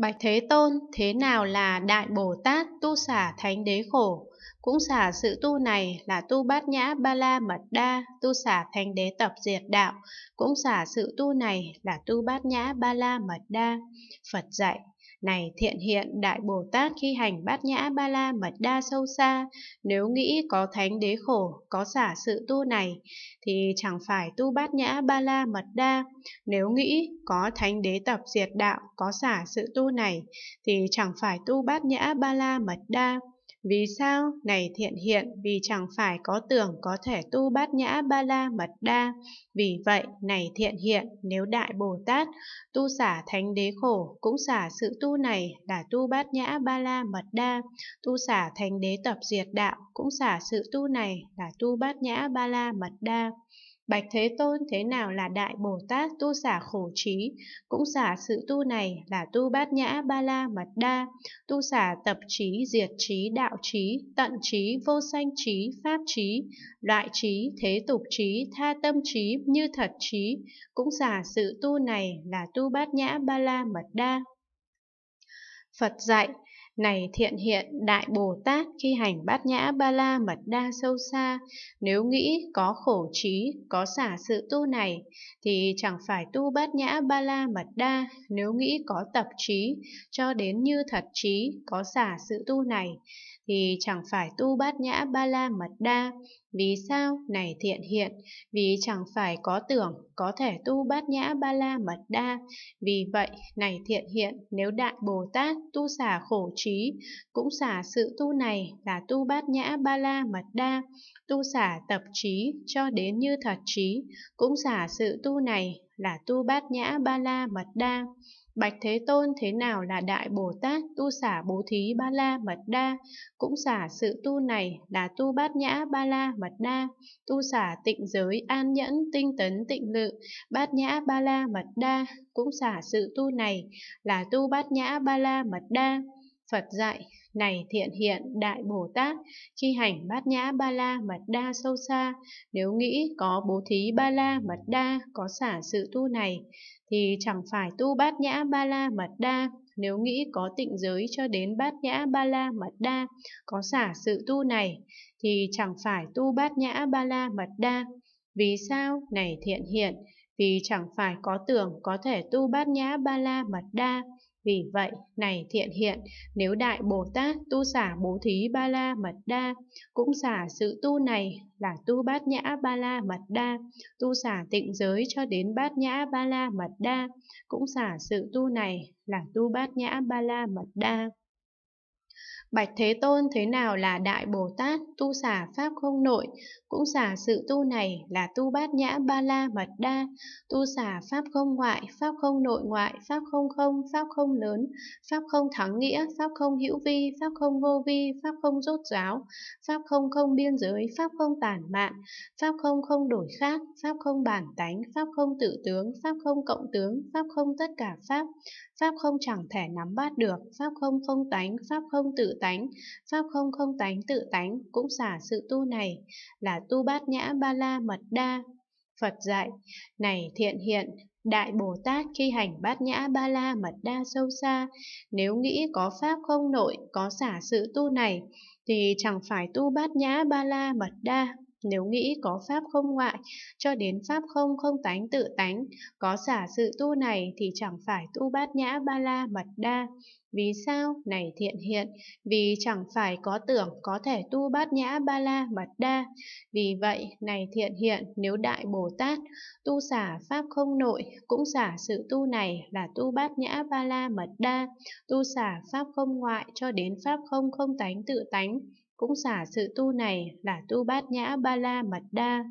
Bạch Thế Tôn, thế nào là Đại Bồ Tát tu xả thánh đế khổ? Cũng xả sự tu này là tu bát nhã ba la mật đa, tu xả thánh đế tập diệt đạo. Cũng xả sự tu này là tu bát nhã ba la mật đa. Phật dạy, này thiện hiện Đại Bồ Tát khi hành bát nhã ba la mật đa sâu xa, nếu nghĩ có thánh đế khổ, có xả sự tu này, thì chẳng phải tu bát nhã ba la mật đa. Nếu nghĩ có thánh đế tập diệt đạo, có xả sự tu này, thì chẳng phải tu bát nhã ba la mật đa. Vì sao? Này thiện hiện, vì chẳng phải có tưởng có thể tu bát nhã ba la mật đa. Vì vậy, này thiện hiện, nếu Đại Bồ Tát tu xả thánh đế khổ, cũng xả sự tu này là tu bát nhã ba la mật đa. Tu xả thánh đế tập diệt đạo, cũng xả sự tu này là tu bát nhã ba la mật đa. Bạch Thế Tôn thế nào là Đại Bồ Tát tu xả khổ trí, cũng xả sự tu này là tu bát nhã ba la mật đa, tu xả tập trí, diệt trí, đạo trí, tận trí, vô sanh trí, pháp trí, loại trí, thế tục trí, tha tâm trí, như thật trí, cũng xả sự tu này là tu bát nhã ba la mật đa. Phật dạy, này thiện hiện Đại Bồ Tát khi hành bát nhã ba la mật đa sâu xa, nếu nghĩ có khổ trí, có xả sự tu này, thì chẳng phải tu bát nhã ba la mật đa, nếu nghĩ có tập trí, cho đến như thật trí, có xả sự tu này, thì chẳng phải tu bát nhã ba la mật đa. Vì sao? Này thiện hiện, vì chẳng phải có tưởng, có thể tu bát nhã ba la mật đa. Vì vậy, này thiện hiện, nếu Đại Bồ Tát tu xả khổ trí, trí, cũng xả sự tu này là tu bát nhã ba la mật đa, tu xả tập trí cho đến như thật trí, cũng xả sự tu này là tu bát nhã ba la mật đa. Bạch Thế Tôn thế nào là Đại Bồ Tát tu xả bố thí ba la mật đa, cũng xả sự tu này là tu bát nhã ba la mật đa, tu xả tịnh giới an nhẫn tinh tấn tịnh lự, bát nhã ba la mật đa, cũng xả sự tu này là tu bát nhã ba la mật đa. Phật dạy, này thiện hiện Đại Bồ Tát, khi hành bát nhã ba la mật đa sâu xa, nếu nghĩ có bố thí ba la mật đa có xả sự tu này, thì chẳng phải tu bát nhã ba la mật đa, nếu nghĩ có tịnh giới cho đến bát nhã ba la mật đa có xả sự tu này, thì chẳng phải tu bát nhã ba la mật đa. Vì sao? Này thiện hiện, vì chẳng phải có tưởng có thể tu bát nhã ba la mật đa, vì vậy, này thiện hiện, nếu Đại Bồ Tát tu xả bố thí ba la mật đa, cũng xả sự tu này là tu bát nhã ba la mật đa, tu xả tịnh giới cho đến bát nhã ba la mật đa, cũng xả sự tu này là tu bát nhã ba la mật đa. Bạch Thế Tôn thế nào là Đại Bồ Tát, tu xả Pháp không nội, cũng xả sự tu này là tu bát nhã ba la mật đa, tu xả Pháp không ngoại, Pháp không nội ngoại, Pháp không không, Pháp không lớn, Pháp không thắng nghĩa, Pháp không hữu vi, Pháp không vô vi, Pháp không rốt giáo, Pháp không không biên giới, Pháp không tản mạn, Pháp không không đổi khác, Pháp không bản tánh, Pháp không tự tướng, Pháp không cộng tướng, Pháp không tất cả Pháp, Pháp không chẳng thể nắm bắt được, Pháp không không tánh, Pháp không tự tánh, pháp không không tánh tự tánh cũng xả sự tu này, là tu bát nhã ba la mật đa. Phật dạy, này thiện hiện, Đại Bồ Tát khi hành bát nhã ba la mật đa sâu xa, nếu nghĩ có pháp không nội, có xả sự tu này, thì chẳng phải tu bát nhã ba la mật đa. Nếu nghĩ có pháp không ngoại, cho đến pháp không không tánh tự tánh, có giả sự tu này thì chẳng phải tu bát nhã ba la mật đa. Vì sao? Này thiện hiện, vì chẳng phải có tưởng có thể tu bát nhã ba la mật đa. Vì vậy, này thiện hiện, nếu Đại Bồ Tát tu xả pháp không nội, cũng xả sự tu này là tu bát nhã ba la mật đa, tu xả pháp không ngoại cho đến pháp không không tánh tự tánh, cũng xả sự tu này là tu bát nhã ba la mật đa